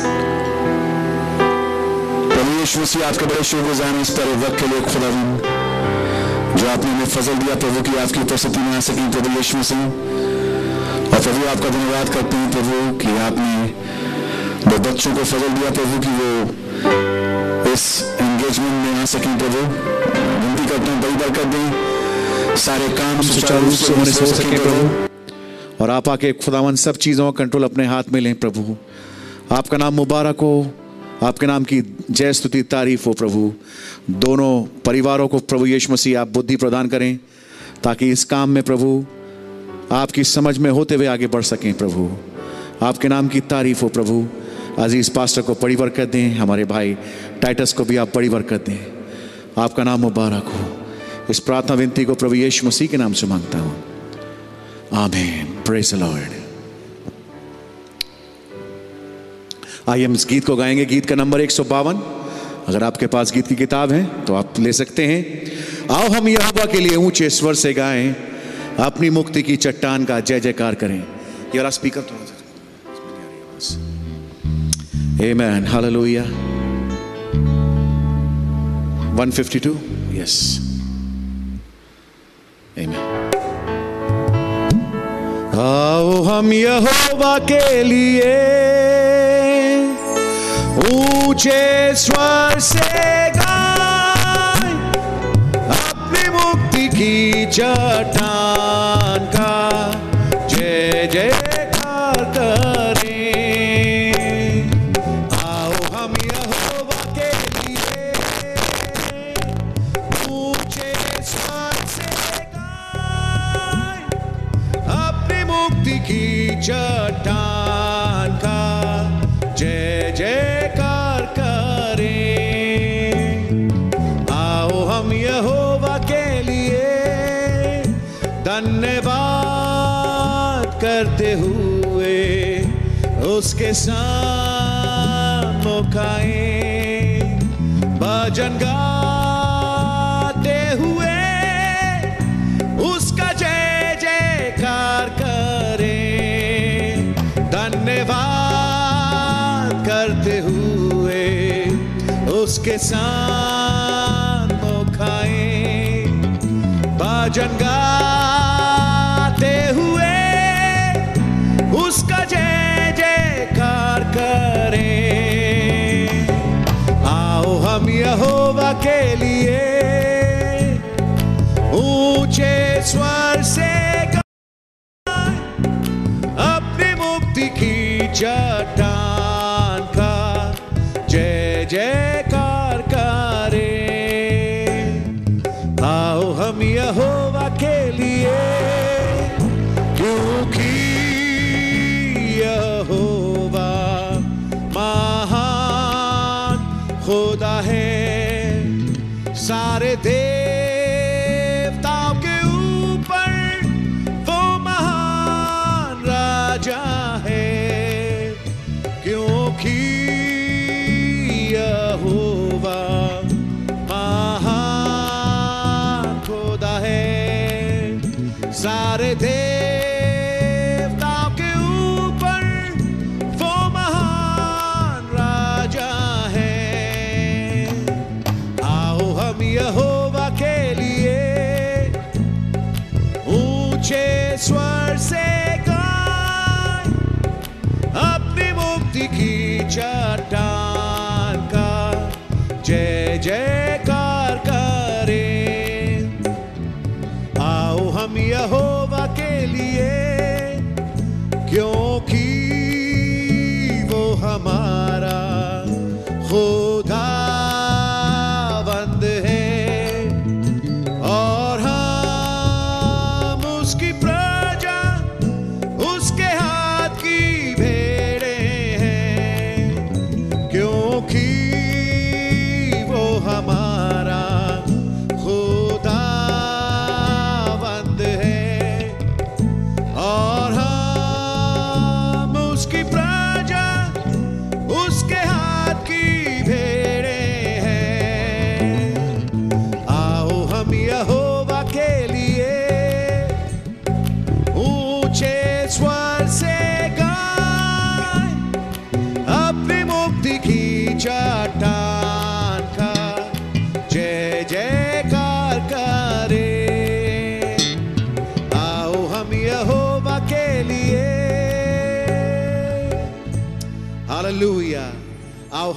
परमेश मसीह आपके बड़े शुक्रगुजार गुजार इस पर वक्त के लिए खुदा जो आपने हमें फजल दिया प्रभु की आपकी उपस्थिति में आ सकी प्रभु यीशु मसीह और प्रभु आपका धन्यवाद करते हैं प्रभु कि आपने दो बच्चों को फजल दिया प्रभु कि वो इस एंगेजमेंट में आ सकें प्रभु विनती करते हैं बड़ी बरकत दें सारे काम सुचारू से होने सके प्रभु और आप आके खुदावन सब चीज़ों का कंट्रोल अपने हाथ में लें प्रभु आपका नाम मुबारक हो आपके नाम की जय स्तुति तारीफ हो प्रभु दोनों परिवारों को प्रभु यीशु मसीह आप बुद्धि प्रदान करें ताकि इस काम में प्रभु आपकी समझ में होते हुए आगे बढ़ सकें प्रभु आपके नाम की तारीफ हो प्रभु अजीज़ पास्टर को बड़ी बरकत दें हमारे भाई टाइटस को भी आप बड़ी बरकत दें आपका नाम मुबारक हो इस प्रार्थना विनती को प्रभु यीशु मसीह के नाम से मांगता हूँ आमेन प्रेज लॉर्ड आइए हम इस गीत को गाएंगे गीत का नंबर एक अगर आपके पास गीत की किताब है तो आप ले सकते हैं आओ हम यहोवा के लिए ऊंचे स्वर से गाएं अपनी मुक्ति की चट्टान का जय जयकार करें ये वाला स्पीकर थोड़ा सा Amen. Hallelujah. 152. Yes. Amen. आओ हम यहोवा के लिए ऊंचे स्वर से गाए अपनी मुक्ति की चटा दोस्त के साथ भजन गाते हुए उसका जय जयकार करें धन्यवाद करते हुए उसके साथ खाए भजन गाते हुए उसका जय करें आओ हम यहोवा के लिए ऊंचे स्वर से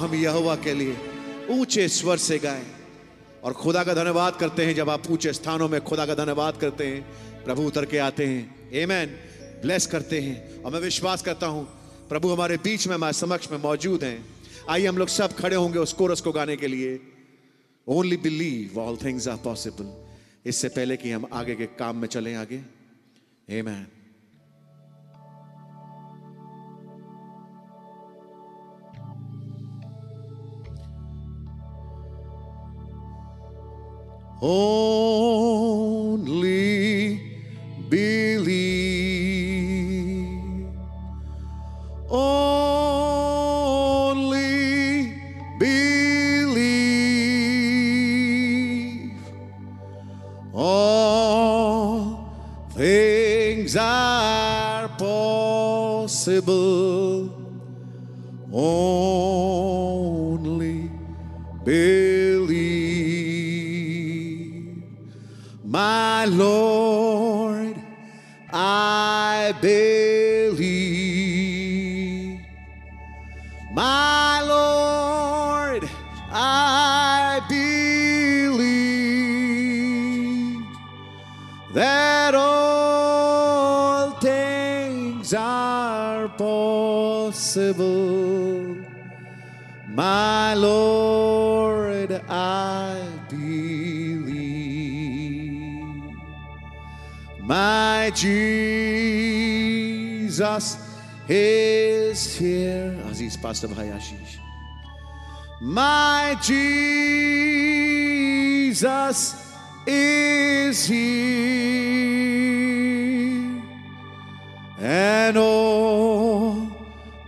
हम यहोवा के लिए ऊंचे स्वर से गाएं और खुदा का धन्यवाद करते हैं जब आप ऊंचे स्थानों में खुदा का धन्यवाद करते हैं प्रभु उतर के आते हैं ए ब्लेस करते हैं और मैं विश्वास करता हूं प्रभु हमारे बीच में हमारे समक्ष में मौजूद हैं आइए हम लोग सब खड़े होंगे उस कोरस को गाने के लिए only believe all things are possible इससे पहले कि हम आगे के काम में चलें आगे amen Oh. Pastor Hayashi's. My Jesus is here, and all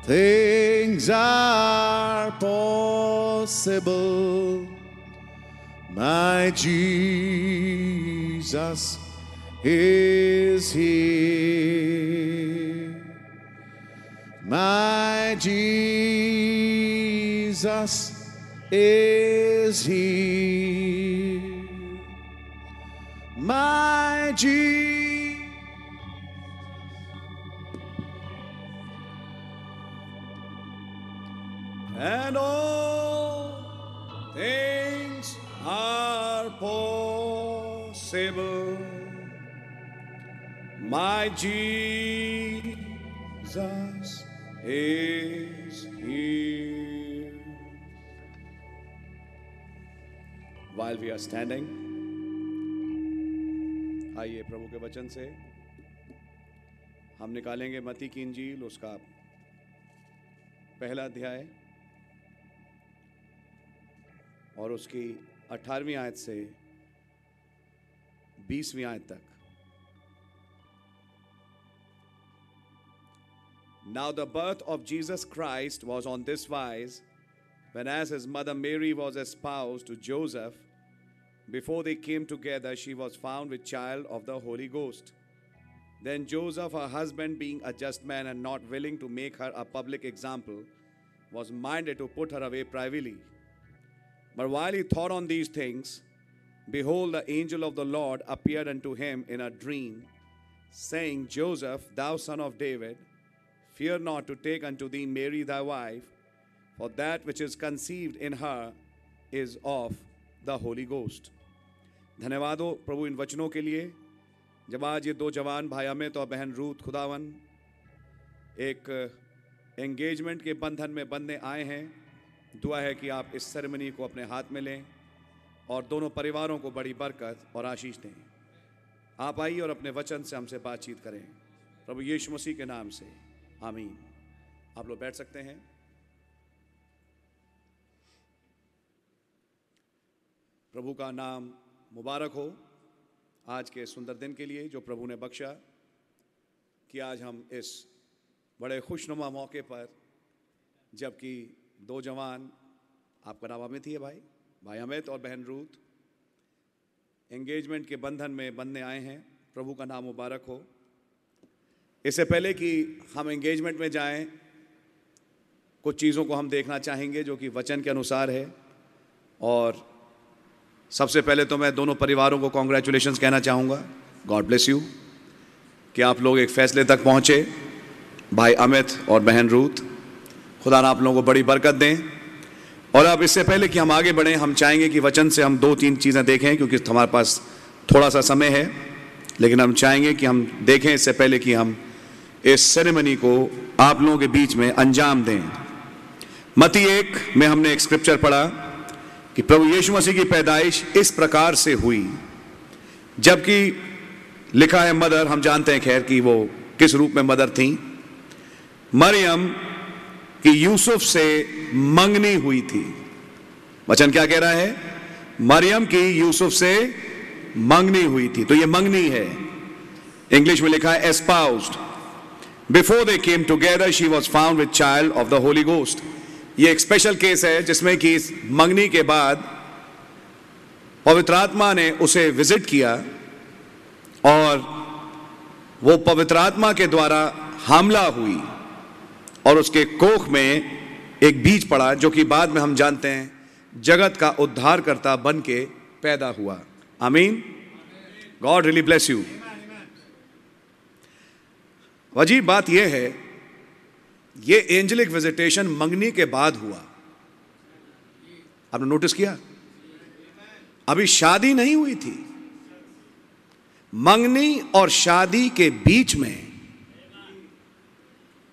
things are possible. My Jesus is here. My Jesus us is here. My Jesus. And all things are possible. My Jesus. while we are standing आइए प्रभु के वचन से हम निकालेंगे मती की इंजील उसका पहला अध्याय और उसकी 18वीं आयत से 20वीं आयत तक Now the birth of Jesus Christ was on this wise when as his mother Mary was espoused to Joseph Before they came together, she was found with child of the Holy Ghost. Then Joseph, her husband, being a just man and not willing to make her a public example, was minded to put her away privately. But while he thought on these things, behold, the angel of the Lord appeared unto him in a dream, saying, Joseph, thou son of David, fear not to take unto thee Mary thy wife, for that which is conceived in her is of the Holy Ghost. धन्यवाद हो प्रभु इन वचनों के लिए जब आज ये दो जवान भाई अमित तो और बहन रूत खुदावन एक एंगेजमेंट के बंधन में बंधने आए हैं दुआ है कि आप इस सेरेमनी को अपने हाथ में लें और दोनों परिवारों को बड़ी बरकत और आशीष दें आप आइए और अपने वचन से हमसे बातचीत करें प्रभु यीशु मसीह के नाम से आमीन आप लोग बैठ सकते हैं प्रभु का नाम मुबारक हो आज के सुंदर दिन के लिए जो प्रभु ने बख्शा कि आज हम इस बड़े खुशनुमा मौके पर जबकि दो जवान आपका नाम अमित ही है भाई भाई अमित और बहन रूत एंगेजमेंट के बंधन में बंधने आए हैं प्रभु का नाम मुबारक हो इससे पहले कि हम एंगेजमेंट में जाएं कुछ चीज़ों को हम देखना चाहेंगे जो कि वचन के अनुसार है और सबसे पहले तो मैं दोनों परिवारों को कॉन्ग्रेचुलेशन कहना चाहूँगा गॉड ब्लेस यू कि आप लोग एक फैसले तक पहुँचे भाई अमित और बहन रूत खुदा ना आप लोगों को बड़ी बरकत दें और अब इससे पहले कि हम आगे बढ़ें हम चाहेंगे कि वचन से हम दो तीन चीज़ें देखें क्योंकि हमारे पास थोड़ा सा समय है लेकिन हम चाहेंगे कि हम देखें इससे पहले कि हम इस सेरेमनी को आप लोगों के बीच में अंजाम दें मती एक में हमने एक स्क्रिप्चर पढ़ा कि प्रभु यीशु मसीह की पैदाइश इस प्रकार से हुई जबकि लिखा है मदर हम जानते हैं खैर कि वो किस रूप में मदर थी मरियम की यूसुफ से मंगनी हुई थी वचन क्या कह रहा है मरियम की यूसुफ से मंगनी हुई थी तो ये मंगनी है इंग्लिश में लिखा है espoused before they came together she was found with child of the Holy Ghost ये एक स्पेशल केस है जिसमें कि मंगनी के बाद पवित्र आत्मा ने उसे विजिट किया और वो पवित्र आत्मा के द्वारा हमला हुई और उसके कोख में एक बीज पड़ा जो कि बाद में हम जानते हैं जगत का उद्धार करता बन के पैदा हुआ आमीन गॉड रिली ब्लेस यू अजीब बात यह है ये एंजलिक विजिटेशन मंगनी के बाद हुआ आपने नोटिस किया अभी शादी नहीं हुई थी मंगनी और शादी के बीच में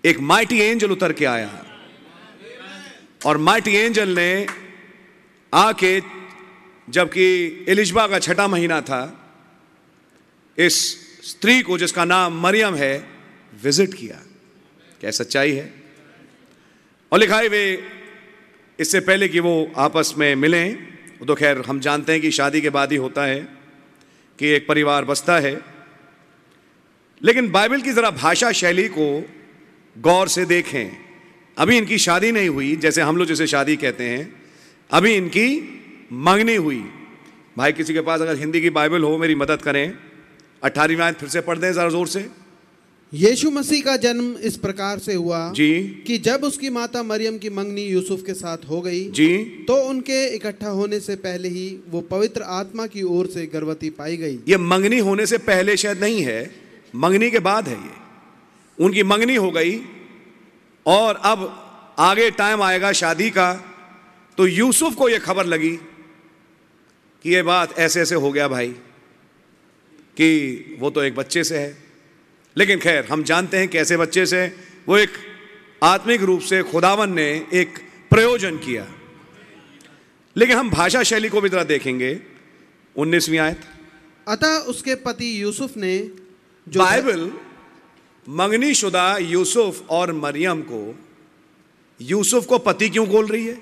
एक माइटी एंजल उतर के आया और माइटी एंजल ने आके जबकि एलिजबा का छठा महीना था इस स्त्री को जिसका नाम मरियम है विजिट किया क्या सच्चाई है और लिखा है वे इससे पहले कि वो आपस में मिलें तो खैर हम जानते हैं कि शादी के बाद ही होता है कि एक परिवार बसता है लेकिन बाइबल की ज़रा भाषा शैली को गौर से देखें अभी इनकी शादी नहीं हुई जैसे हम लोग जिसे शादी कहते हैं अभी इनकी मंगनी हुई भाई किसी के पास अगर हिंदी की बाइबल हो मेरी मदद करें अट्ठारहवीं आयत फिर से पढ़ दें ज़रा ज़ोर से यीशु मसीह का जन्म इस प्रकार से हुआ जी कि जब उसकी माता मरियम की मंगनी यूसुफ के साथ हो गई जी तो उनके इकट्ठा होने से पहले ही वो पवित्र आत्मा की ओर से गर्भवती पाई गई ये मंगनी होने से पहले शायद नहीं है मंगनी के बाद है ये उनकी मंगनी हो गई और अब आगे टाइम आएगा शादी का तो यूसुफ को ये खबर लगी कि ये बात ऐसे ऐसे हो गया भाई कि वो तो एक बच्चे से है लेकिन खैर हम जानते हैं कैसे बच्चे से वो एक आत्मिक रूप से खुदावन ने एक प्रयोजन किया लेकिन हम भाषा शैली को भी जरा देखेंगे उन्नीसवीं आयत अतः उसके पति यूसुफ ने जो बाइबल मंगनीशुदा यूसुफ और मरियम को यूसुफ को पति क्यों बोल रही है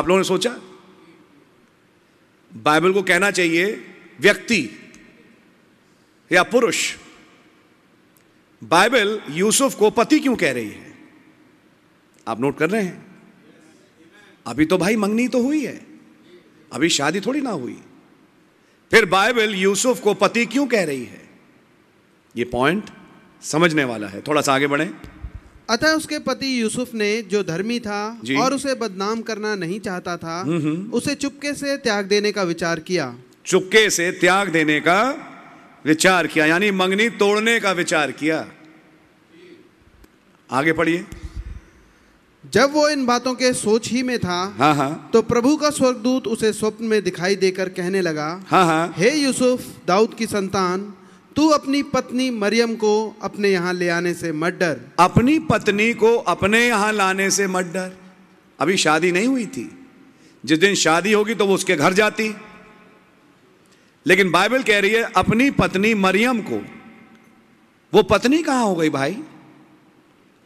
आप लोगों ने सोचा बाइबल को कहना चाहिए व्यक्ति या पुरुष बाइबल यूसुफ को पति क्यों कह रही है आप नोट कर रहे हैं अभी तो भाई मंगनी तो हुई है अभी शादी थोड़ी ना हुई फिर बाइबल यूसुफ को पति क्यों कह रही है ये पॉइंट समझने वाला है थोड़ा सा आगे बढ़े अतः उसके पति यूसुफ ने जो धर्मी था और उसे बदनाम करना नहीं चाहता था हम्म, हम्म। उसे चुपके से त्याग देने का विचार किया चुपके से त्याग देने का विचार किया यानी मंगनी तोड़ने का विचार किया आगे पढ़िए जब वो इन बातों के सोच ही में था हाँ हाँ तो प्रभु का स्वर्गदूत उसे स्वप्न में दिखाई देकर कहने लगा हाँ हाँ हे यूसुफ दाऊद की संतान तू अपनी पत्नी मरियम को अपने यहाँ ले आने से मत डर अपनी पत्नी को अपने यहाँ लाने से मत डर अभी शादी नहीं हुई थी जिस दिन शादी होगी तो वो उसके घर जाती लेकिन बाइबल कह रही है अपनी पत्नी मरियम को वो पत्नी कहां हो गई भाई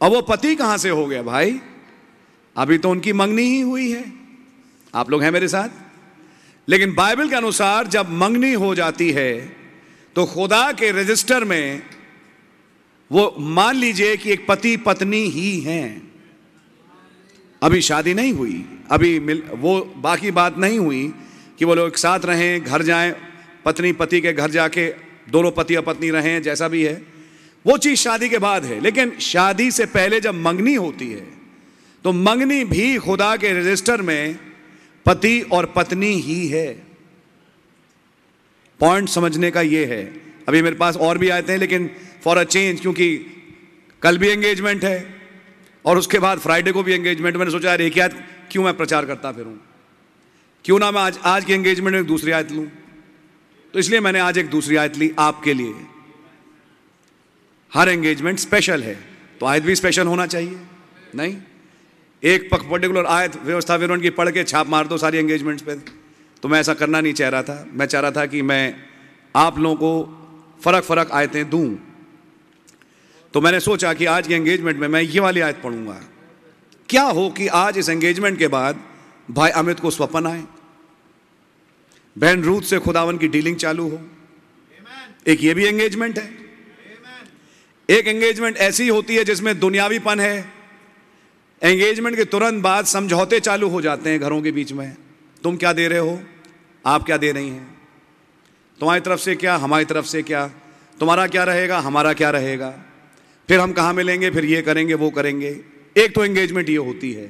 और वो पति कहां से हो गया भाई अभी तो उनकी मंगनी ही हुई है आप लोग हैं मेरे साथ लेकिन बाइबल के अनुसार जब मंगनी हो जाती है तो खुदा के रजिस्टर में वो मान लीजिए कि एक पति पत्नी ही हैं अभी शादी नहीं हुई अभी मिल, वो बाकी बात नहीं हुई कि वो लोग एक साथ रहें घर जाएं पत्नी पति के घर जाके दोनों पति और पत्नी हैं जैसा भी है वो चीज़ शादी के बाद है लेकिन शादी से पहले जब मंगनी होती है तो मंगनी भी खुदा के रजिस्टर में पति और पत्नी ही है पॉइंट समझने का ये है अभी मेरे पास और भी आए हैं लेकिन फॉर अ चेंज क्योंकि कल भी एंगेजमेंट है और उसके बाद फ्राइडे को भी एंगेजमेंट मैंने सोचा यार एक याद क्यों मैं प्रचार करता फिर क्यों ना मैं आज आज की एंगेजमेंट में दूसरी आयत लूँ तो इसलिए मैंने आज एक दूसरी आयत ली आपके लिए हर एंगेजमेंट स्पेशल है तो आयत भी स्पेशल होना चाहिए नहीं एक पक पर्टिकुलर आयत व्यवस्था विवरण की पढ़ के छाप मार दो सारी एंगेजमेंट्स पे तो मैं ऐसा करना नहीं चाह रहा था मैं चाह रहा था कि मैं आप लोगों को फ़र्क फ़र्क आयतें दूं तो मैंने सोचा कि आज के एंगेजमेंट में मैं ये वाली आयत पढ़ूंगा क्या हो कि आज इस एंगेजमेंट के बाद भाई अमित को स्वपन आए बहन रूद से खुदावन की डीलिंग चालू हो एक ये भी एंगेजमेंट है एक एंगेजमेंट ऐसी होती है जिसमें दुनियावीपन है एंगेजमेंट के तुरंत बाद समझौते चालू हो जाते हैं घरों के बीच में तुम क्या दे रहे हो आप क्या दे रही हैं तुम्हारी तरफ से क्या हमारी तरफ से क्या तुम्हारा क्या रहेगा हमारा क्या रहेगा फिर हम कहाँ मिलेंगे फिर ये करेंगे वो करेंगे एक तो एंगेजमेंट ये होती है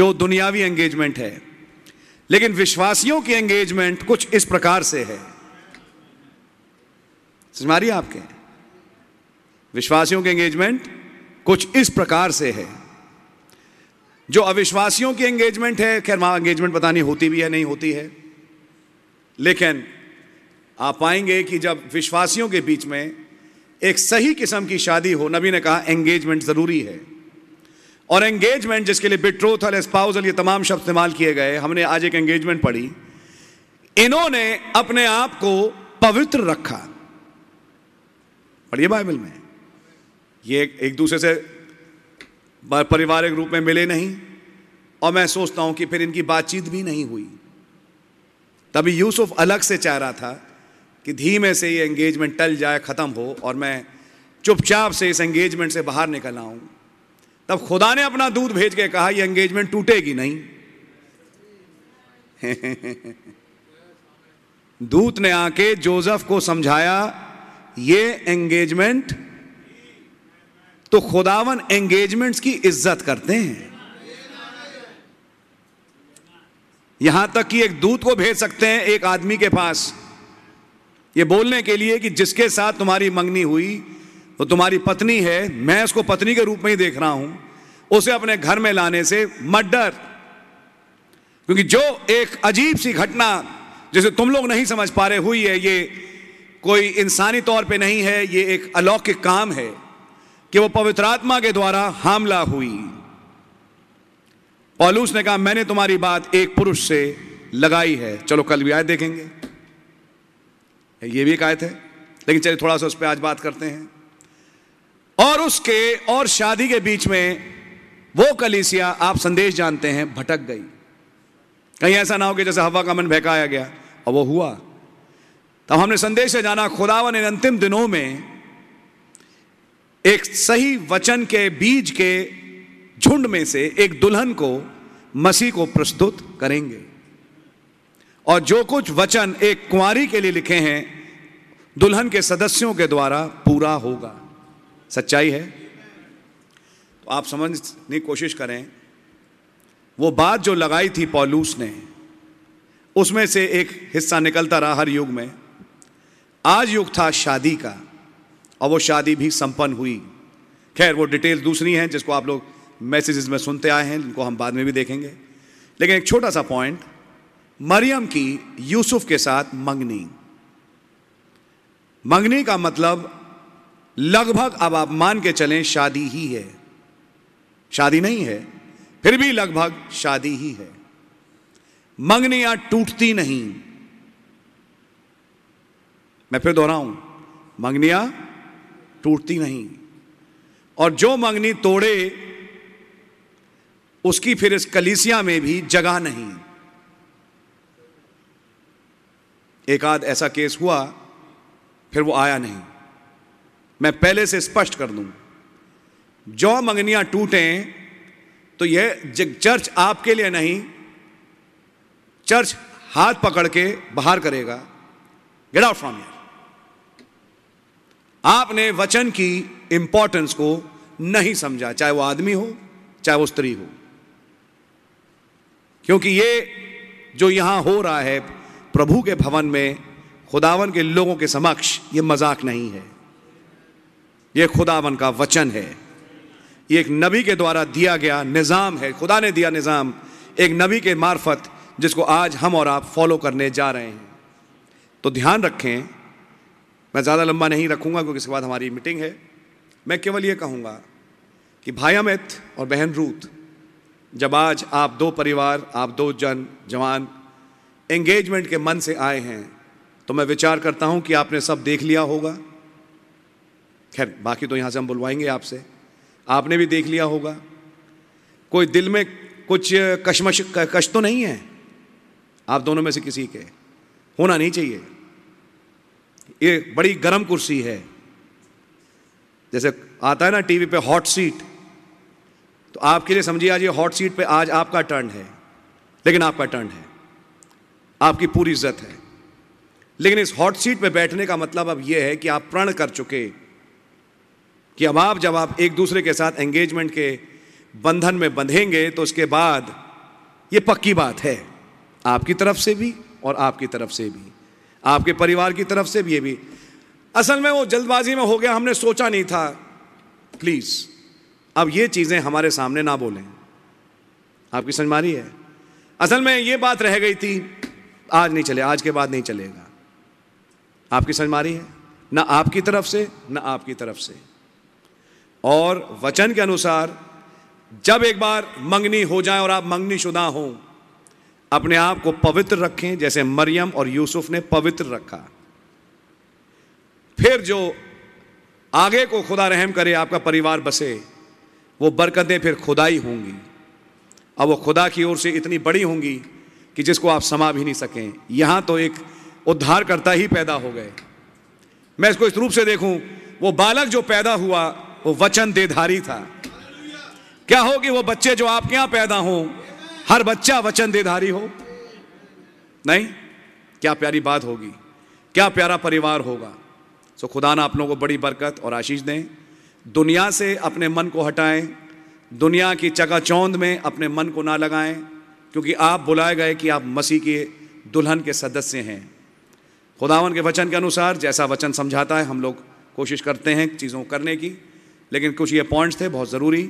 जो दुनियावी एंगेजमेंट है लेकिन विश्वासियों की एंगेजमेंट कुछ इस प्रकार से है मारिए आपके विश्वासियों की एंगेजमेंट कुछ इस प्रकार से है जो अविश्वासियों की एंगेजमेंट है खैर वहां एंगेजमेंट पता नहीं होती भी है नहीं होती है लेकिन आप पाएंगे कि जब विश्वासियों के बीच में एक सही किस्म की शादी हो नबी ने कहा एंगेजमेंट जरूरी है और एंगेजमेंट जिसके लिए बिट्रोथल एस्पाउजल ये तमाम शब्द इस्तेमाल किए गए हमने आज एक एंगेजमेंट पढ़ी इन्होंने अपने आप को पवित्र रखा पढ़िए बाइबल में ये एक, दूसरे से पारिवारिक रूप में मिले नहीं और मैं सोचता हूं कि फिर इनकी बातचीत भी नहीं हुई तभी यूसुफ अलग से चाह रहा था कि धीमे से ये एंगेजमेंट टल जाए ख़त्म हो और मैं चुपचाप से इस एंगेजमेंट से बाहर निकल आऊं तब खुदा ने अपना दूध भेज के कहा यह एंगेजमेंट टूटेगी नहीं दूत ने आके जोसेफ को समझाया ये एंगेजमेंट तो खुदावन एंगेजमेंट्स की इज्जत करते हैं यहां तक कि एक दूत को भेज सकते हैं एक आदमी के पास ये बोलने के लिए कि जिसके साथ तुम्हारी मंगनी हुई तो तुम्हारी पत्नी है मैं उसको पत्नी के रूप में ही देख रहा हूं उसे अपने घर में लाने से मर्डर क्योंकि जो एक अजीब सी घटना जिसे तुम लोग नहीं समझ पा रहे हुई है ये कोई इंसानी तौर पे नहीं है ये एक अलौकिक काम है कि वो पवित्र आत्मा के द्वारा हमला हुई पॉलूस ने कहा मैंने तुम्हारी बात एक पुरुष से लगाई है चलो कल भी आयत देखेंगे ये भी एक आयत है लेकिन चलिए थोड़ा सा उस पर आज बात करते हैं और उसके और शादी के बीच में वो कलीसिया आप संदेश जानते हैं भटक गई कहीं ऐसा ना हो कि जैसे हवा का मन बहकाया गया और वो हुआ तो हमने संदेश से जाना खुदावन इन अंतिम दिनों में एक सही वचन के बीज के झुंड में से एक दुल्हन को मसीह को प्रस्तुत करेंगे और जो कुछ वचन एक कुंवारी के लिए लिखे हैं दुल्हन के सदस्यों के द्वारा पूरा होगा सच्चाई है तो आप समझने की कोशिश करें वो बात जो लगाई थी पॉलूस ने उसमें से एक हिस्सा निकलता रहा हर युग में आज युग था शादी का और वो शादी भी संपन्न हुई खैर वो डिटेल दूसरी हैं जिसको आप लोग मैसेजेस में सुनते आए हैं जिनको हम बाद में भी देखेंगे लेकिन एक छोटा सा पॉइंट मरियम की यूसुफ के साथ मंगनी मंगनी का मतलब लगभग अब आप मान के चलें शादी ही है शादी नहीं है फिर भी लगभग शादी ही है मंगनियां टूटती नहीं मैं फिर दोहराऊं मंगनियां टूटती नहीं और जो मंगनी तोड़े उसकी फिर इस कलीसिया में भी जगह नहीं एक आध ऐसा केस हुआ फिर वो आया नहीं मैं पहले से स्पष्ट कर दूं जो मंगनियां टूटें तो यह चर्च आपके लिए नहीं चर्च हाथ पकड़ के बाहर करेगा गेट आउट फ्रॉम यू आपने वचन की इंपॉर्टेंस को नहीं समझा चाहे वो आदमी हो चाहे वो स्त्री हो क्योंकि ये जो यहां हो रहा है प्रभु के भवन में खुदावन के लोगों के समक्ष ये मजाक नहीं है ये खुदावन का वचन है ये एक नबी के द्वारा दिया गया निज़ाम है खुदा ने दिया निज़ाम एक नबी के मार्फत जिसको आज हम और आप फॉलो करने जा रहे हैं तो ध्यान रखें मैं ज़्यादा लंबा नहीं रखूँगा क्योंकि इसके बाद हमारी मीटिंग है मैं केवल ये कहूँगा कि भाई अमित और बहन रूत जब आज आप दो परिवार आप दो जन जवान एंगेजमेंट के मन से आए हैं तो मैं विचार करता हूँ कि आपने सब देख लिया होगा खैर बाकी तो यहाँ से हम बुलवाएंगे आपसे आपने भी देख लिया होगा कोई दिल में कुछ कशमश कश तो नहीं है आप दोनों में से किसी के होना नहीं चाहिए ये बड़ी गर्म कुर्सी है जैसे आता है ना टीवी पे हॉट सीट तो आपके लिए समझिए आज ये हॉट सीट पे आज आपका टर्न है लेकिन आपका टर्न है आपकी पूरी इज्जत है लेकिन इस हॉट सीट पे बैठने का मतलब अब यह है कि आप प्रण कर चुके कि अब आप जब आप एक दूसरे के साथ एंगेजमेंट के बंधन में बंधेंगे तो उसके बाद ये पक्की बात है आपकी तरफ से भी और आपकी तरफ से भी आपके परिवार की तरफ से भी ये भी असल में वो जल्दबाजी में हो गया हमने सोचा नहीं था प्लीज़ अब ये चीज़ें हमारे सामने ना बोलें आपकी समझ मारी है असल में ये बात रह गई थी आज नहीं चले आज के बाद नहीं चलेगा आपकी समझ मारी है ना आपकी तरफ से ना आपकी तरफ से और वचन के अनुसार जब एक बार मंगनी हो जाए और आप मंगनी शुदा हो अपने आप को पवित्र रखें जैसे मरियम और यूसुफ ने पवित्र रखा फिर जो आगे को खुदा रहम करे आपका परिवार बसे वो बरकतें फिर खुदाई होंगी अब वो खुदा की ओर से इतनी बड़ी होंगी कि जिसको आप समा भी नहीं सकें यहां तो एक उद्धारकर्ता ही पैदा हो गए मैं इसको इस रूप से देखूं वो बालक जो पैदा हुआ वो वचन देधारी था क्या हो कि वो बच्चे जो आपके यहां पैदा हो हर बच्चा वचन देधारी हो नहीं क्या प्यारी बात होगी क्या प्यारा परिवार होगा सो खुदा ना आप लोगों को बड़ी बरकत और आशीष दें दुनिया से अपने मन को हटाएं दुनिया की चकाचौंध में अपने मन को ना लगाएं क्योंकि आप बुलाए गए कि आप मसीह के दुल्हन के सदस्य हैं खुदावन के वचन के अनुसार जैसा वचन समझाता है हम लोग कोशिश करते हैं चीज़ों को करने की लेकिन कुछ ये पॉइंट्स थे बहुत ज़रूरी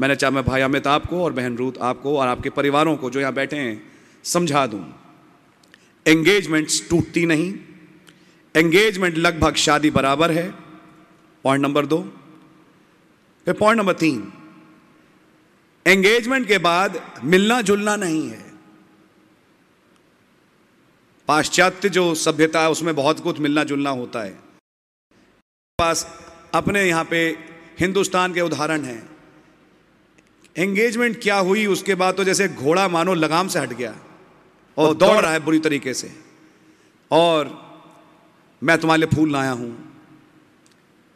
मैंने चाह मैं भाई अमित आपको और बहन रूत आपको और आपके परिवारों को जो यहाँ बैठे हैं समझा दूँ एंगेजमेंट्स टूटती नहीं एंगेजमेंट लगभग शादी बराबर है पॉइंट नंबर दो फिर पॉइंट नंबर तीन एंगेजमेंट के बाद मिलना जुलना नहीं है पाश्चात्य जो सभ्यता है उसमें बहुत कुछ मिलना जुलना होता है पास अपने यहां पे हिंदुस्तान के उदाहरण हैं एंगेजमेंट क्या हुई उसके बाद तो जैसे घोड़ा मानो लगाम से हट गया और दौड़ रहा है बुरी तरीके से और मैं तुम्हारे लिए फूल लाया हूँ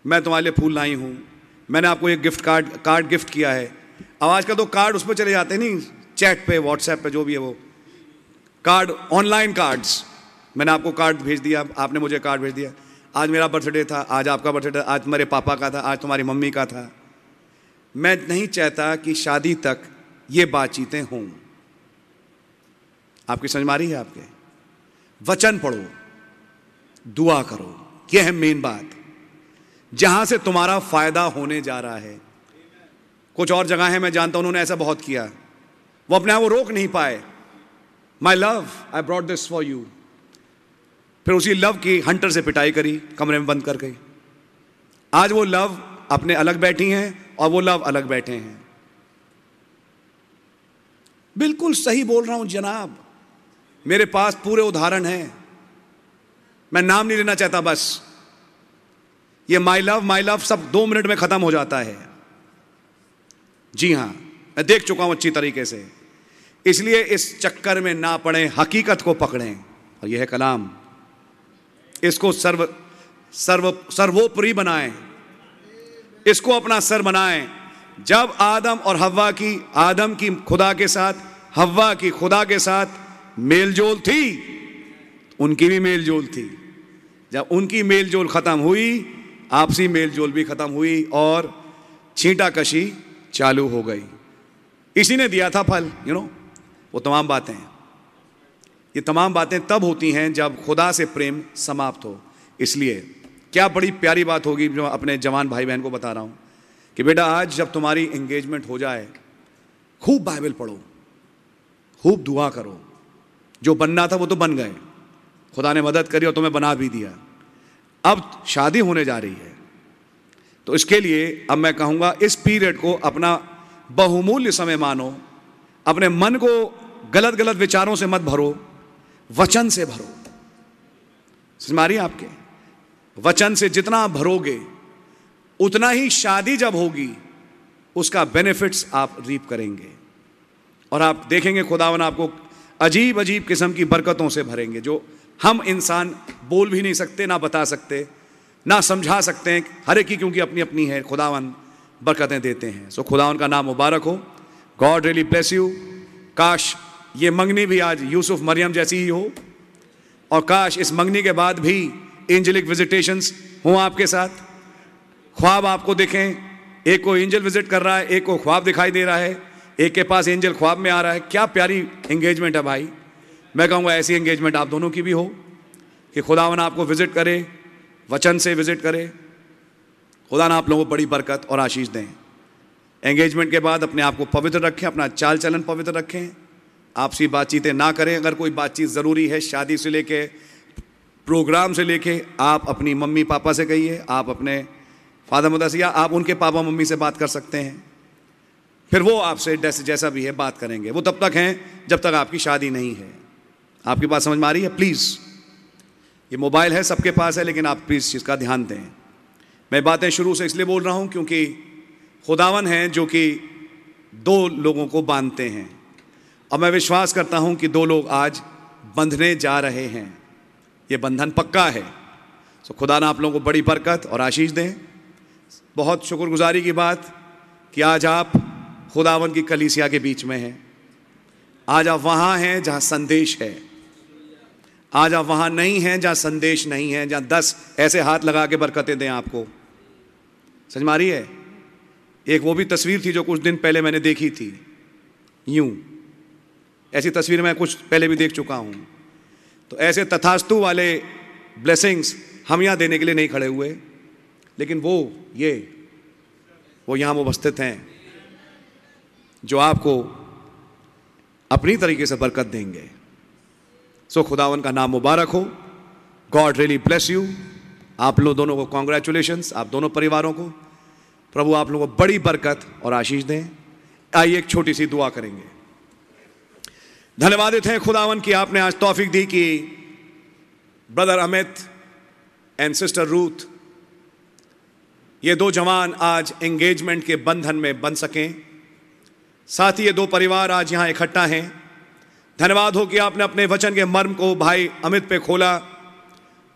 मैं तुम्हारे लिए फूल लाई हूँ मैंने आपको एक गिफ्ट कार्ड कार्ड गिफ्ट किया है अब आज का तो कार्ड उस पर चले जाते हैं नहीं चैट पे व्हाट्सएप पे जो भी है वो कार्ड ऑनलाइन कार्ड्स मैंने आपको कार्ड भेज दिया आपने मुझे कार्ड भेज दिया आज मेरा बर्थडे था आज आपका बर्थडे आज तुम्हारे पापा का था आज तुम्हारी मम्मी का था मैं नहीं चाहता कि शादी तक ये बातचीतें हों आपकी समझ मारी है आपके वचन पढ़ो दुआ करो यह है मेन बात जहां से तुम्हारा फायदा होने जा रहा है कुछ और जगह है मैं जानता हूं उन्होंने ऐसा बहुत किया वो अपने आप को रोक नहीं पाए my love I brought this for you फिर उसी लव की हंटर से पिटाई करी कमरे में बंद कर गई आज वो लव अपने अलग बैठी हैं और वो लव अलग बैठे हैं बिल्कुल सही बोल रहा हूं जनाब मेरे पास पूरे उदाहरण हैं मैं नाम नहीं लेना चाहता बस ये माई लव माई लव सब दो मिनट में खत्म हो जाता है जी हां मैं देख चुका हूं अच्छी तरीके से इसलिए इस चक्कर में ना पड़े हकीकत को पकड़ें और यह है कलाम इसको सर्व सर्व सर्वोपरि बनाएं इसको अपना सर बनाएं जब आदम और हवा की आदम की खुदा के साथ हवा की खुदा के साथ मेलजोल थी उनकी भी मेलजोल थी जब उनकी मेलजोल ख़त्म हुई आपसी मेलजोल भी ख़त्म हुई और छींटा कशी चालू हो गई इसी ने दिया था फल यू नो वो तमाम बातें ये तमाम बातें तब होती हैं जब खुदा से प्रेम समाप्त हो इसलिए क्या बड़ी प्यारी बात होगी जो अपने जवान भाई बहन को बता रहा हूँ कि बेटा आज जब तुम्हारी एंगेजमेंट हो जाए खूब बाइबल पढ़ो खूब दुआ करो जो बनना था वो तो बन गए खुदा ने मदद करी और तुम्हें बना भी दिया अब शादी होने जा रही है तो इसके लिए अब मैं कहूँगा इस पीरियड को अपना बहुमूल्य समय मानो अपने मन को गलत गलत विचारों से मत भरो वचन से भरो मारी आपके वचन से जितना भरोगे उतना ही शादी जब होगी उसका बेनिफिट्स आप रीप करेंगे और आप देखेंगे खुदावन आपको अजीब अजीब किस्म की बरकतों से भरेंगे जो हम इंसान बोल भी नहीं सकते ना बता सकते ना समझा सकते हैं हर एक ही क्योंकि अपनी अपनी है खुदावन बरकतें देते हैं सो खुदावन का नाम मुबारक हो गॉड रियली ब्लेस यू काश ये मंगनी भी आज यूसुफ मरियम जैसी ही हो और काश इस मंगनी के बाद भी एंजलिक विजिटेशंस हों आपके साथ ख्वाब आपको देखें एक को एंजल विजिट कर रहा है एक को ख्वाब दिखाई दे रहा है एक के पास एंजल ख्वाब में आ रहा है क्या प्यारी एंगेजमेंट है भाई मैं कहूँगा ऐसी एंगेजमेंट आप दोनों की भी हो कि खुदावन आपको विजिट करे वचन से विजिट करे खुदा ना आप लोगों को बड़ी बरकत और आशीष दें एंगेजमेंट के बाद अपने आप को पवित्र रखें अपना चाल चलन पवित्र रखें आपसी बातचीतें ना करें अगर कोई बातचीत ज़रूरी है शादी से लेके प्रोग्राम से लेके आप अपनी मम्मी पापा से कहिए आप अपने फादर से या आप उनके पापा मम्मी से बात कर सकते हैं फिर वो आपसे जैसा भी है बात करेंगे वो तब तक हैं जब तक आपकी शादी नहीं है आपकी बात समझ में आ रही है प्लीज़ ये मोबाइल है सबके पास है लेकिन आप प्लीज़ इस चीज़ का ध्यान दें मैं बातें शुरू से इसलिए बोल रहा हूँ क्योंकि खुदावन हैं जो कि दो लोगों को बांधते हैं और मैं विश्वास करता हूं कि दो लोग आज बंधने जा रहे हैं ये बंधन पक्का है सो खुदा ना आप लोगों को बड़ी बरकत और आशीष दें बहुत शुक्रगुजारी की बात कि आज आप खुदावन की कलीसिया के बीच में हैं आज आप वहाँ हैं जहाँ संदेश है आज आप वहाँ नहीं हैं जहाँ संदेश नहीं है जहाँ दस ऐसे हाथ लगा के बरकतें दें आपको समझ मारी है एक वो भी तस्वीर थी जो कुछ दिन पहले मैंने देखी थी यूं ऐसी तस्वीर मैं कुछ पहले भी देख चुका हूँ तो ऐसे तथास्तु वाले ब्लेसिंग्स हम यहाँ देने के लिए नहीं खड़े हुए लेकिन वो ये वो यहाँ उपस्थित हैं जो आपको अपनी तरीके से बरकत देंगे सो खुदा खुदावन का नाम मुबारक हो गॉड रियली ब्लेस यू आप लोग दोनों को कॉन्ग्रेचुलेशन आप दोनों परिवारों को प्रभु आप लोगों को बड़ी बरकत और आशीष दें आइए एक छोटी सी दुआ करेंगे धन्यवादित हैं खुदावन की आपने आज तोफीक दी कि brother Amit and sister Ruth ये दो जवान आज एंगेजमेंट के बंधन में बन सकें साथ ही ये दो परिवार आज यहाँ इकट्ठा हैं धन्यवाद हो कि आपने अपने वचन के मर्म को भाई अमित पे खोला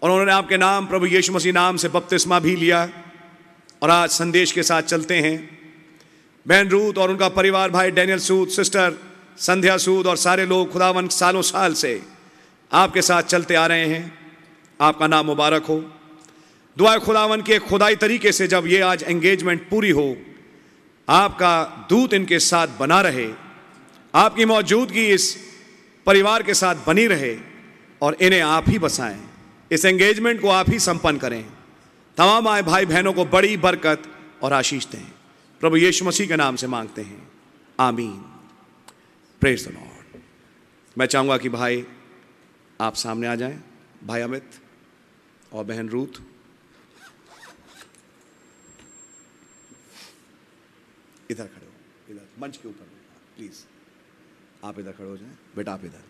और उन्होंने आपके नाम प्रभु यीशु मसीह नाम से बपतिस्मा भी लिया और आज संदेश के साथ चलते हैं बहन रूथ और उनका परिवार भाई डैनियल सूद सिस्टर संध्या सूद और सारे लोग खुदावन सालों साल से आपके साथ चलते आ रहे हैं आपका नाम मुबारक हो दुआ खुदावन के खुदाई तरीके से जब ये आज एंगेजमेंट पूरी हो आपका दूत इनके साथ बना रहे आपकी मौजूदगी इस परिवार के साथ बनी रहे और इन्हें आप ही बसाएं इस एंगेजमेंट को आप ही संपन्न करें तमाम आए भाई बहनों को बड़ी बरकत और आशीष दें प्रभु यीशु मसीह के नाम से मांगते हैं आमीन प्रेज द लॉर्ड मैं चाहूँगा कि भाई आप सामने आ जाएं भाई अमित और बहन रूथ इधर खड़े हो इधर मंच के ऊपर प्लीज आप इधर खड़े हो जाएं बेटा आप इधर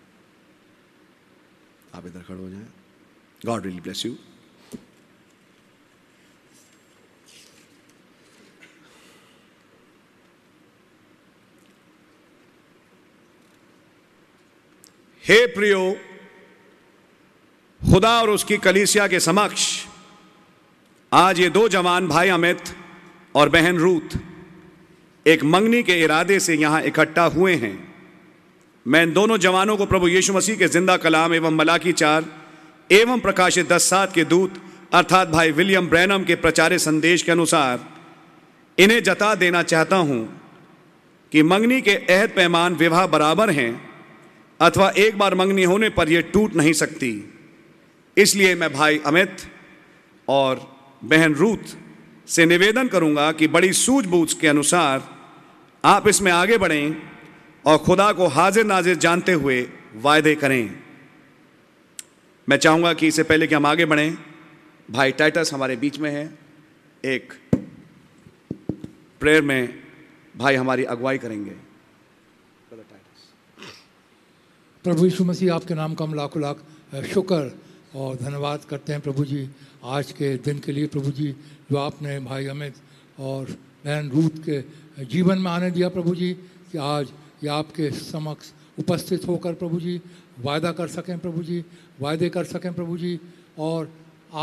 आप इधर खड़े हो जाएं गॉड विल ब्लेस यू हे प्रियो खुदा और उसकी कलीसिया के समक्ष आज ये दो जवान भाई अमित और बहन रूत एक मंगनी के इरादे से यहाँ इकट्ठा हुए हैं मैं इन दोनों जवानों को प्रभु यीशु मसीह के जिंदा कलाम एवं मलाकी चार एवं प्रकाशित दस सात के दूत अर्थात भाई विलियम ब्रैनम के प्रचारित संदेश के अनुसार इन्हें जता देना चाहता हूँ कि मंगनी के अहद पैमान विवाह बराबर हैं अथवा एक बार मंगनी होने पर यह टूट नहीं सकती इसलिए मैं भाई अमित और बहन रूथ से निवेदन करूंगा कि बड़ी सूझबूझ के अनुसार आप इसमें आगे बढ़ें और खुदा को हाजिर नाजिर जानते हुए वायदे करें मैं चाहूंगा कि इससे पहले कि हम आगे बढ़ें भाई टाइटस हमारे बीच में है एक प्रेयर में भाई हमारी अगुवाई करेंगे प्रभु यीशु मसीह आपके नाम का हम लाखों लाख शुक्र और धन्यवाद करते हैं प्रभु जी आज के दिन के लिए प्रभु जी जो आपने भाई अमित और बहन रूत के जीवन में आने दिया प्रभु जी कि आज ये आपके समक्ष उपस्थित होकर प्रभु जी वायदा कर सकें प्रभु जी वायदे कर सकें प्रभु जी और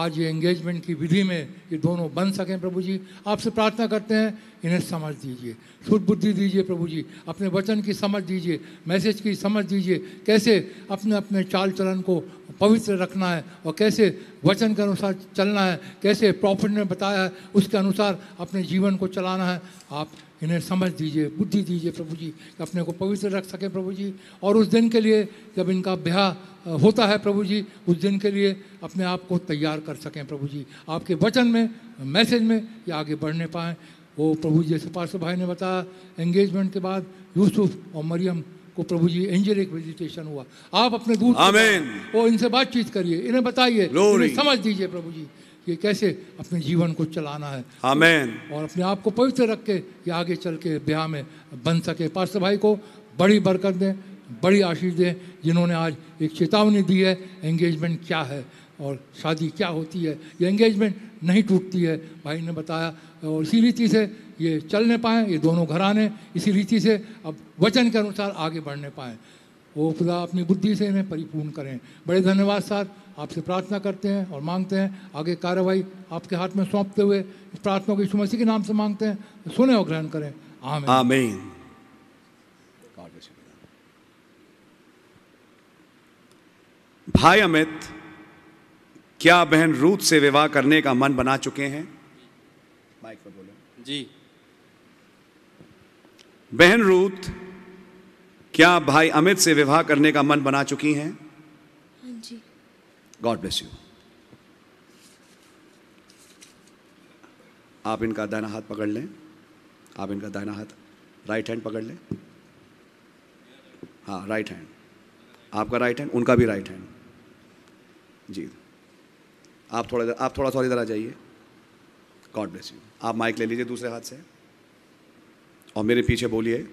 आज ये एंगेजमेंट की विधि में ये दोनों बन सकें प्रभु जी आपसे प्रार्थना करते हैं इन्हें समझ दीजिए सुध बुद्धि दीजिए प्रभु जी अपने वचन की समझ दीजिए मैसेज की समझ दीजिए कैसे अपने अपने चाल चलन को पवित्र रखना है और कैसे वचन के अनुसार चलना है कैसे प्रॉफिट ने बताया है उसके अनुसार अपने जीवन को चलाना है आप इन्हें समझ दीजिए बुद्धि दीजिए प्रभु जी कि अपने को पवित्र रख सकें प्रभु जी और उस दिन के लिए जब इनका ब्याह होता है प्रभु जी उस दिन के लिए अपने आप को तैयार कर सकें प्रभु जी आपके वचन में मैसेज में ये आगे बढ़ने पाएँ वो प्रभु जी जैसे पार्श्व भाई ने बताया एंगेजमेंट के बाद यूसुफ और मरियम को प्रभु जी एंजल एक विजिटेशन हुआ आप अपने दूर वो इनसे बातचीत करिए इन्हें बताइए समझ दीजिए प्रभु जी कि कैसे अपने जीवन को चलाना है आमेन और अपने आप को पवित्र रख के ये आगे चल के ब्याह में बन सके पार्श्व भाई को बड़ी बरकत दें बड़ी आशीष दें जिन्होंने आज एक चेतावनी दी है एंगेजमेंट क्या है और शादी क्या होती है ये एंगेजमेंट नहीं टूटती है भाई ने बताया और इसी रीति से ये चल नहीं पाएँ ये दोनों घराने इसी रीति से अब वचन के अनुसार आगे बढ़ने पाए वो खुदा अपनी बुद्धि से इन्हें परिपूर्ण करें बड़े धन्यवाद सर आपसे प्रार्थना करते हैं और मांगते हैं आगे कार्रवाई आपके हाथ में सौंपते हुए इस प्रार्थना को यीशु मसीह के नाम से मांगते हैं सुने और ग्रहण करें आमीन आमीन भाई अमित क्या बहन रूथ से विवाह करने का मन बना चुके हैं माइक पर बोलो जी बहन रूथ क्या भाई अमित से विवाह करने का मन बना चुकी हैं हाँ जी गॉड ब्लेस यू आप इनका दाहिना हाथ पकड़ लें आप इनका दाहिना हाथ राइट हैंड पकड़ लें हाँ राइट हैंड आपका राइट हैंड उनका भी राइट हैंड जी आप थोड़ा आप थोड़ा सा इधर आ जाइए गॉड ब्लेस यू आप माइक ले लीजिए दूसरे हाथ से और मेरे पीछे बोलिए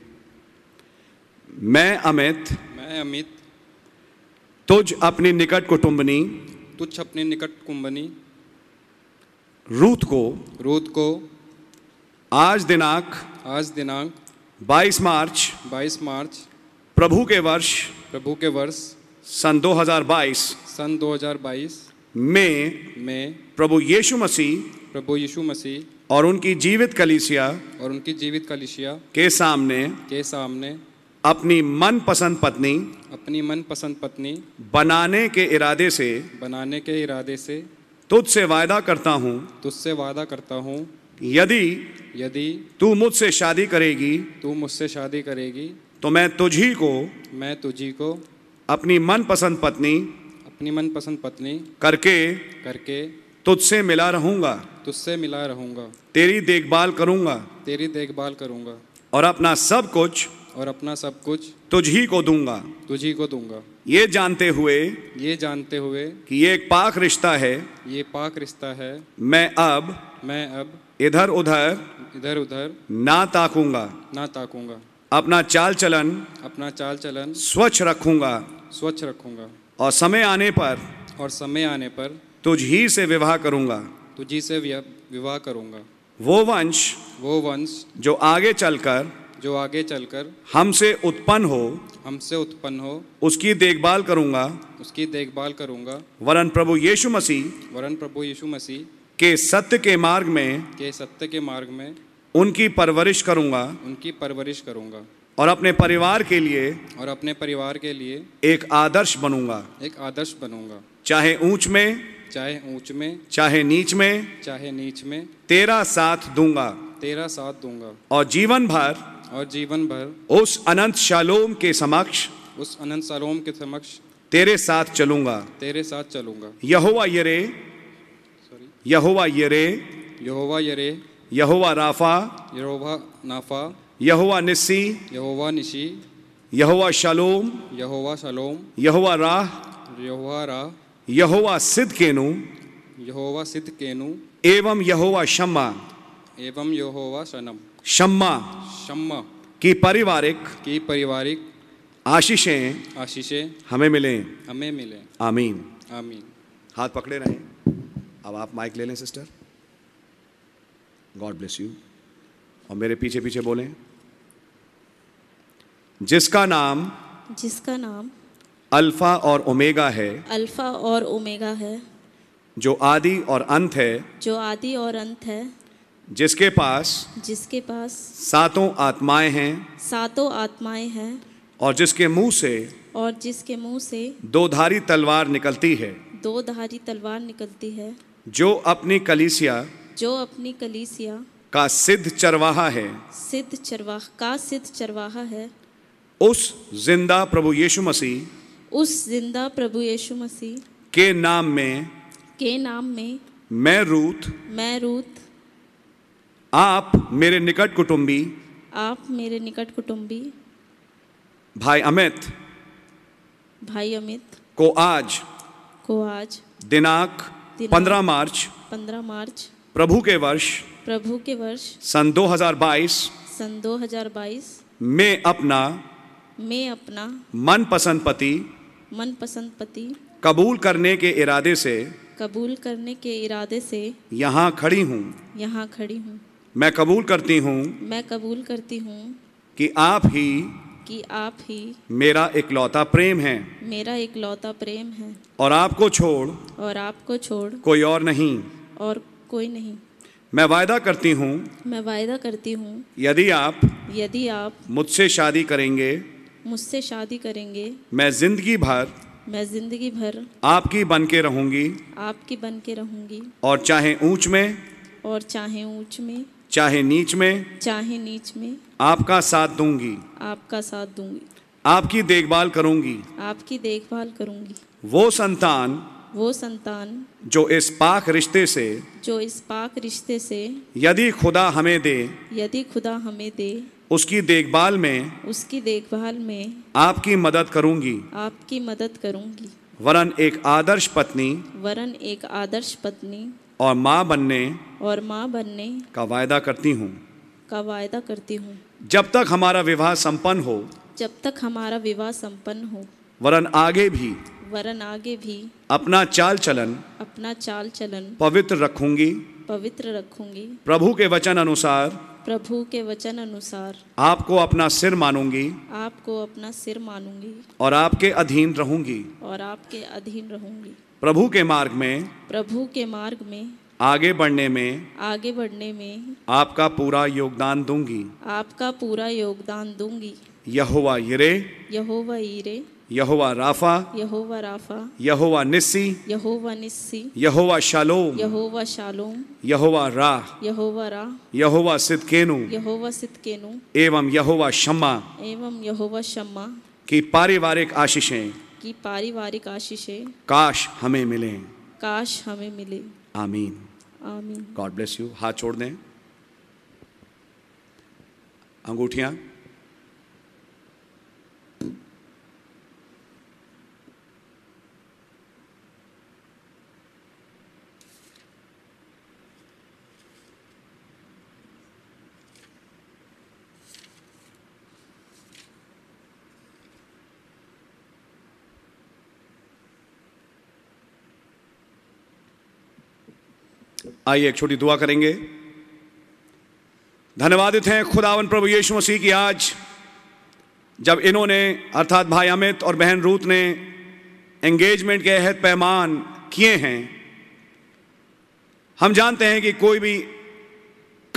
मैं अमित मैं अमित तुझ अपनी निकट कुटुंबनी तुझ अपनी निकट कुंबनी रूथ को रूथ को आज दिनांक आज दिनांक 22 मार्च 22 मार्च प्रभु के वर्ष प्रभु के वर्ष सन 2022 सन 2022 मैं मैं प्रभु यीशु मसीह प्रभु यीशु मसीह और उनकी जीवित कलिसिया और उनकी जीवित कलिसिया के सामने के सामने अपनी मन पसंद पत्नी अपनी मन पसंद पत्नी बनाने के इरादे से बनाने के इरादे से तुझसे वायदा करता हूँ तुझसे वायदा करता हूँ यदि यदि तू मुझसे शादी करेगी तू मुझसे शादी करेगी तो मैं तुझी को मैं तुझी को अपनी मन पसंद पत्नी अपनी मनपसंद पत्नी करके करके तुझसे मिला रहूंगा तुझसे मिला रहूंगा तेरी देखभाल करूंगा तेरी देखभाल करूंगा और अपना सब कुछ और अपना सब कुछ तुझी को दूंगा तुझी को दूंगा ये जानते हुए ये जानते हुए कि ये एक पाक रिश्ता है ये पाक रिश्ता है मैं अब मैं अब इधर उधर इधर उधर ना ताकूंगा ना ताकूंगा अपना चाल चलन अपना चाल चलन स्वच्छ रखूंगा स्वच्छ रखूंगा और समय आने पर और समय आने पर तुझ ही से विवाह करूंगा तुझी से विवाह करूंगा वो वंश वो वंश जो आगे चलकर जो आगे चलकर हमसे उत्पन्न हो हमसे उत्पन्न हो उसकी देखभाल करूंगा उसकी देखभाल करूंगा वरन प्रभु यीशु मसीह वरन प्रभु यीशु मसीह के सत्य के मार्ग में के सत्य के मार्ग में उनकी परवरिश करूंगा उनकी परवरिश करूंगा और अपने परिवार के लिए और अपने परिवार के लिए एक आदर्श बनूंगा एक आदर्श बनूंगा चाहे ऊंच में चाहे ऊंच में चाहे नीच में चाहे नीच में तेरा साथ दूंगा तेरा साथ दूंगा और जीवन भर और जीवन भर उस अनंत शालोम के समक्ष उस अनंत शालोम के समक्ष तेरे साथ चलूंगा तेरे साथ चलूंगा यहोवा यरे यहोवा यरे यहोवा यरे यहोवा राफा यहोवा नाफा यहोवा निसी यहोवा निसी यहोवा शालोम यहोवा शालोम यहोवा राह यहोवा राह यहोवा सिद्ध केनु यहोवा सिद्ध केनु एवं यहोवा शम्मा एवं यहोवा शनम शम्मा शम्मा की पारिवारिक की पारिवारिक आशीषें आशीषें हमें मिले हमें मिले आमीन आमीन हाथ पकड़े रहें अब आप माइक ले लें सिस्टर गॉड ब्लेस यू और मेरे पीछे पीछे बोलें जिसका नाम जिसका नाम अल्फा और ओमेगा है अल्फा और ओमेगा है जो आदि और अंत है जो आदि और अंत है जिसके पास जिसके पास सातों आत्माएं हैं सातों आत्माएं हैं और जिसके मुंह से और जिसके मुंह से दो धारी तलवार निकलती है दो धारी तलवार निकलती है जो अपनी कलीसिया जो अपनी कलीसिया का सिद्ध चरवाहा है सिद्ध चरवाह का सिद्ध चरवाहा है उस जिंदा प्रभु यीशु मसीह उस जिंदा प्रभु यीशु मसीह के नाम में के नाम में मैं रूथ मैं रूथ आप मेरे निकट कुटुंबी आप मेरे निकट कुटुंबी भाई अमित भाई अमित को आज को आज दिनांक पंद्रह मार्च पंद्रह मार्च प्रभु के वर्ष प्रभु के वर्ष सन 2022 सन 2022 में अपना मैं अपना मन पसंद पति मन पसंद पति कबूल करने के इरादे से कबूल करने के इरादे से यहाँ खड़ी हूँ यहाँ खड़ी हूँ मैं कबूल करती हूँ मैं कबूल करती हूँ कि आप ही कि आप ही मेरा इकलौता प्रेम है मेरा इकलौता प्रेम है और आपको छोड़ और आपको छोड़ कोई और नहीं और कोई नहीं मैं वायदा करती हूँ मैं वायदा करती हूँ यदि आप यदि आप मुझसे शादी करेंगे मुझसे शादी करेंगे मैं जिंदगी भर मैं जिंदगी भर आपकी बन के रहूंगी आपकी बन के रहूंगी और चाहे ऊंच में और चाहे ऊंच में चाहे नीच में चाहे नीच में आपका साथ दूंगी आपका साथ दूंगी आपकी देखभाल करूंगी आपकी देखभाल करूंगी वो संतान वो संतान जो इस पाक रिश्ते से जो इस पाक रिश्ते से यदि खुदा हमें दे यदि खुदा हमें दे उसकी देखभाल में उसकी देखभाल में आपकी मदद करूंगी आपकी मदद करूंगी वरन एक आदर्श पत्नी वरन एक आदर्श पत्नी और माँ बनने और माँ बनने का वायदा करती हूँ का वायदा करती हूँ जब तक हमारा विवाह संपन्न हो जब तक हमारा विवाह संपन्न हो वरन आगे भी वरन आगे भी अपना चाल चलन अपना चाल चलन पवित्र रखूंगी पवित्र रखूंगी प्रभु के वचन अनुसार प्रभु के वचन अनुसार आपको अपना सिर मानूंगी आपको अपना सिर मानूंगी और आपके अधीन रहूंगी और आपके अधीन रहूंगी प्रभु के मार्ग में प्रभु के मार्ग में आगे बढ़ने में आगे बढ़ने में आपका पूरा योगदान दूंगी आपका पूरा योगदान दूंगी यहोवा यरे यहोवा यरे यहोवा राफा यहोवा राफा यहोवा निस्सी यहोवा निस्सी यहोवा शालोम यहोवा शालोम यहोवा रा यहोवा रा यहोवा सिद्केनु यहोवा सिद्केनु एवं यहोवा शम्मा एवं यहोवा शम्मा की पारिवारिक आशीषें की पारिवारिक आशीषें काश हमें मिले काश हमें मिले आमीन आमीन गॉड ब्लेस यू हाथ छोड़ दें अंगूठियाँ आइए एक छोटी दुआ करेंगे धन्यवादित हैं खुदावन प्रभु यीशु मसीह की आज जब इन्होंने अर्थात भाई अमित और बहन रूत ने एंगेजमेंट के अहद पैमान किए हैं हम जानते हैं कि कोई भी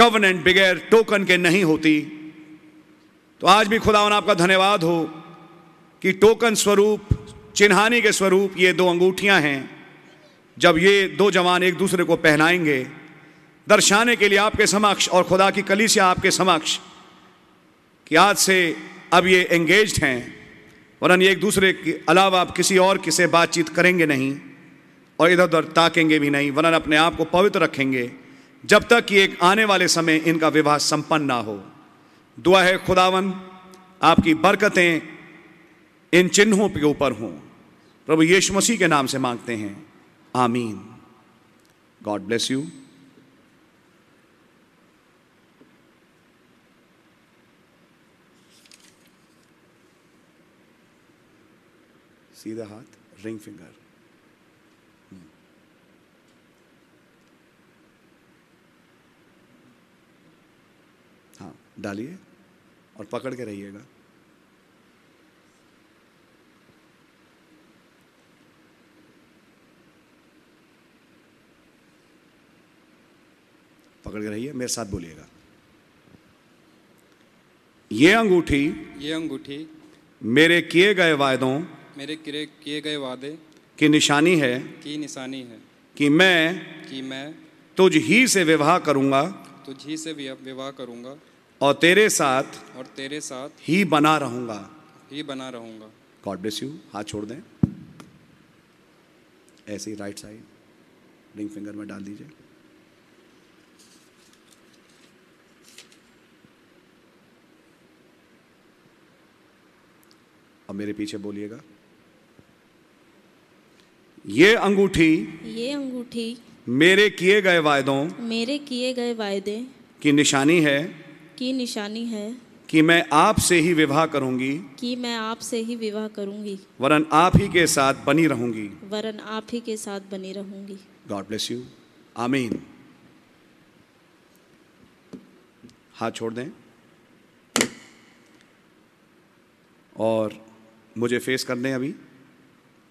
कवनेंट बगैर टोकन के नहीं होती तो आज भी खुदावन आपका धन्यवाद हो कि टोकन स्वरूप चिन्हानी के स्वरूप ये दो अंगूठियां हैं जब ये दो जवान एक दूसरे को पहनाएंगे दर्शाने के लिए आपके समक्ष और खुदा की कली से आपके समक्ष कि आज से अब ये एंगेज हैं वरन एक दूसरे के अलावा आप किसी और किसे बातचीत करेंगे नहीं और इधर उधर ताकेंगे भी नहीं वरन अपने आप को पवित्र रखेंगे जब तक कि एक आने वाले समय इनका विवाह संपन्न ना हो दुआ है खुदावन आपकी बरकतें इन चिन्हों के ऊपर हों प्रभु यीशु मसीह के नाम से मांगते हैं आमीन गॉड ब्लेस यू सीधा हाथ रिंग फिंगर हाँ डालिए और पकड़ के रहिएगा पकड़ के रहिए मेरे साथ बोलिएगा ये अंगूठी ये अंगूठी मेरे किए गए वायदों मेरे किए गए वादे की निशानी है की निशानी है कि मैं कि मैं तुझ ही से विवाह करूंगा तुझ ही से विवाह करूंगा और तेरे साथ और तेरे साथ ही बना रहूंगा ही बना रहूंगा गॉड ब्लेस यू हाथ छोड़ दें ऐसे ही राइट साइड रिंग फिंगर में डाल दीजिए अब मेरे पीछे बोलिएगा ये अंगूठी ये अंगूठी मेरे किए गए वायदों मेरे किए गए वायदे की निशानी है की निशानी है कि मैं आपसे ही विवाह करूंगी कि मैं आपसे ही विवाह करूंगी वरन आप ही के साथ बनी रहूंगी वरन आप ही के साथ बनी रहूंगी गॉड ब्लेस यू आमीन हाथ छोड़ दें और मुझे फेस करने अभी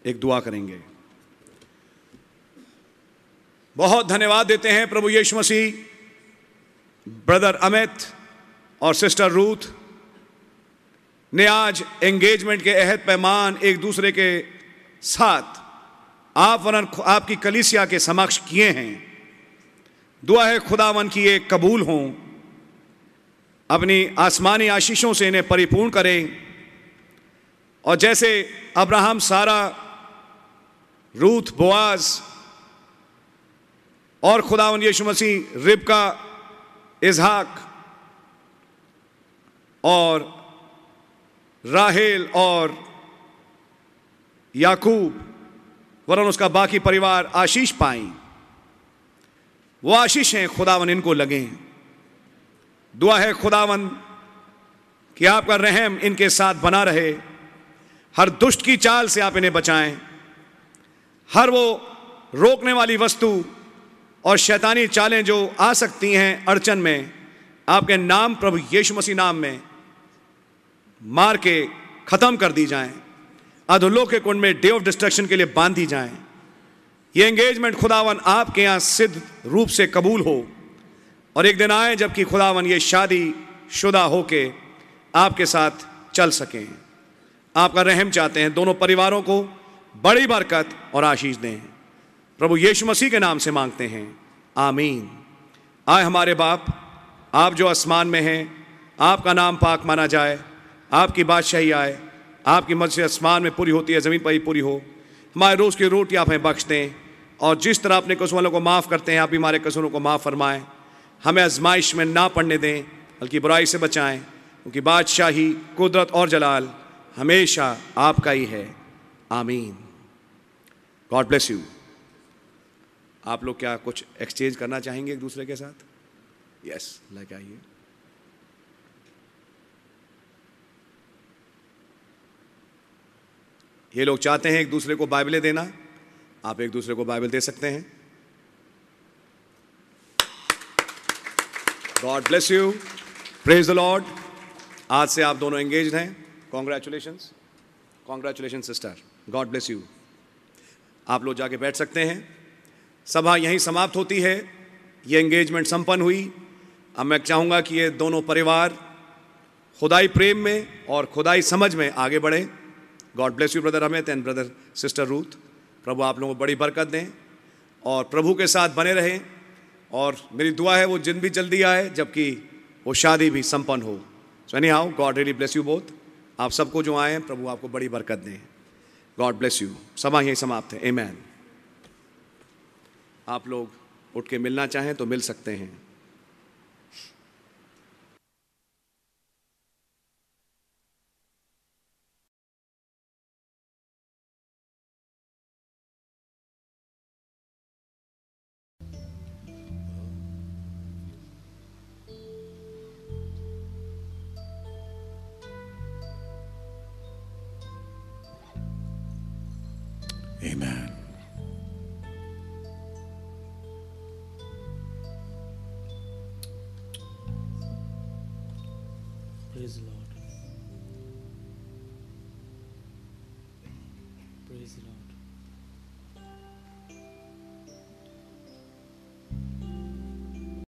एक दुआ करेंगे बहुत धन्यवाद देते हैं प्रभु यीशु मसीह ब्रदर अमित और सिस्टर रूथ ने आज एंगेजमेंट के अहद पैमान एक दूसरे के साथ आप वरन आपकी कलिसिया के समक्ष किए हैं दुआ है खुदावन की ये कबूल हों अपनी आसमानी आशीषों से इन्हें परिपूर्ण करें और जैसे अब्राहम सारा रूथ बोआज और खुदावन यीशु मसीह रिबका इजहाक और राहेल और याकूब वरन उसका बाकी परिवार आशीष पाएं वो आशीष हैं खुदावन इनको लगे दुआ है खुदावन कि आपका रहम इनके साथ बना रहे हर दुष्ट की चाल से आप इन्हें बचाएं हर वो रोकने वाली वस्तु और शैतानी चालें जो आ सकती हैं अड़चन में आपके नाम प्रभु यीशु मसीह नाम में मार के ख़त्म कर दी जाएं अधोलोक के कुंड में डे ऑफ डिस्ट्रक्शन के लिए बांध दी जाएं ये एंगेजमेंट खुदावन आपके यहाँ सिद्ध रूप से कबूल हो और एक दिन आए जबकि खुदावन ये शादी शुदा होके आपके साथ चल सकें आपका रहम चाहते हैं दोनों परिवारों को बड़ी बरकत और आशीष दें प्रभु यीशु मसीह के नाम से मांगते हैं आमीन आए हमारे बाप आप जो आसमान में हैं आपका नाम पाक माना जाए आपकी बादशाही आए आपकी मर्जी आसमान में पूरी होती है ज़मीन पर ही पूरी हो हमारे रोज़ की रोटी आप हमें बख्श दें और जिस तरह अपने कसूर वालों को माफ़ करते हैं आप भी हमारे कसूरों को माफ़ फरमाएं हमें आजमाइश में ना पढ़ने दें बल्कि बुराई से बचाएं उनकी बादशाही कुदरत और जलाल हमेशा आपका ही है आमीन गॉड ब्लेस यू आप लोग क्या कुछ एक्सचेंज करना चाहेंगे एक दूसरे के साथ यस लेके आइए ये लोग चाहते हैं एक दूसरे को बाइबलें देना आप एक दूसरे को बाइबल दे सकते हैं God bless you praise the Lord आज से आप दोनों एंगेज हैं congratulations congratulation sister God bless you आप लोग जाके बैठ सकते हैं सभा यहीं समाप्त होती है ये एंगेजमेंट संपन्न हुई अब मैं चाहूँगा कि ये दोनों परिवार खुदाई प्रेम में और खुदाई समझ में आगे बढ़ें God bless you brother Amit and brother sister Ruth प्रभु आप लोगों को बड़ी बरकत दें और प्रभु के साथ बने रहें और मेरी दुआ है वो जिन भी जल्दी आए जबकि वो शादी भी संपन्न हो so anyhow God really bless you both आप सबको जो आए हैं प्रभु आपको बड़ी बरकत दें गॉड ब्लेस यू सभा यही समाप्त है ए आप लोग उठ के मिलना चाहें तो मिल सकते हैं